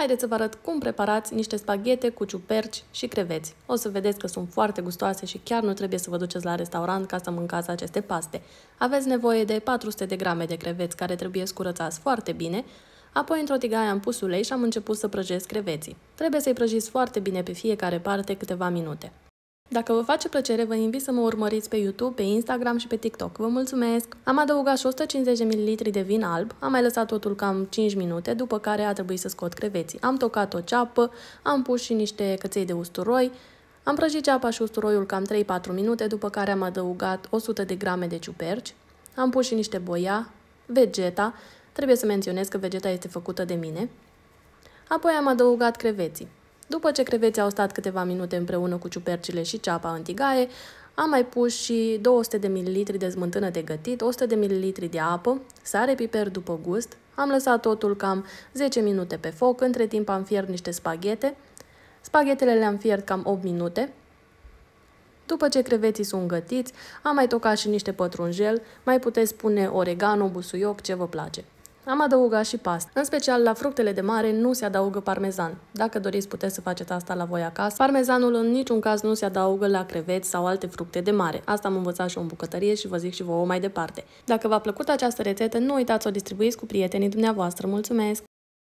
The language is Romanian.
Haideți să vă arăt cum preparați niște spaghete cu ciuperci și creveți. O să vedeți că sunt foarte gustoase și chiar nu trebuie să vă duceți la restaurant ca să mâncați aceste paste. Aveți nevoie de 400 de grame de creveți care trebuie curățați foarte bine, apoi într-o tigaie am pus ulei și am început să prăjesc creveții. Trebuie să-i prăjiți foarte bine pe fiecare parte câteva minute. Dacă vă face plăcere, vă invit să mă urmăriți pe YouTube, pe Instagram și pe TikTok. Vă mulțumesc! Am adăugat și 150 ml de vin alb, am mai lăsat totul cam 5 minute, după care a trebuit să scot creveții. Am tocat o ceapă, am pus și niște căței de usturoi, am prăjit ceapa și usturoiul cam 3-4 minute, după care am adăugat 100 de grame de ciuperci, am pus și niște boia, vegeta, trebuie să menționez că vegeta este făcută de mine, apoi am adăugat creveții. După ce creveții au stat câteva minute împreună cu ciupercile și ceapa în tigaie, am mai pus și 200 de ml de smântână de gătit, 100 de ml de apă, sare, piper după gust. Am lăsat totul cam 10 minute pe foc, între timp am fiert niște spaghete. Spaghetele le-am fiert cam 8 minute. După ce creveții sunt gătiți, am mai tocat și niște pătrunjel, mai puteți pune oregano, busuioc, ce vă place. Am adăugat și pasta. În special, la fructele de mare nu se adaugă parmezan. Dacă doriți, puteți să faceți asta la voi acasă. Parmezanul în niciun caz nu se adaugă la creveți sau alte fructe de mare. Asta am învățat și o în bucătărie și vă zic și vouă mai departe. Dacă v-a plăcut această rețetă, nu uitați să o distribuiți cu prietenii dumneavoastră. Mulțumesc!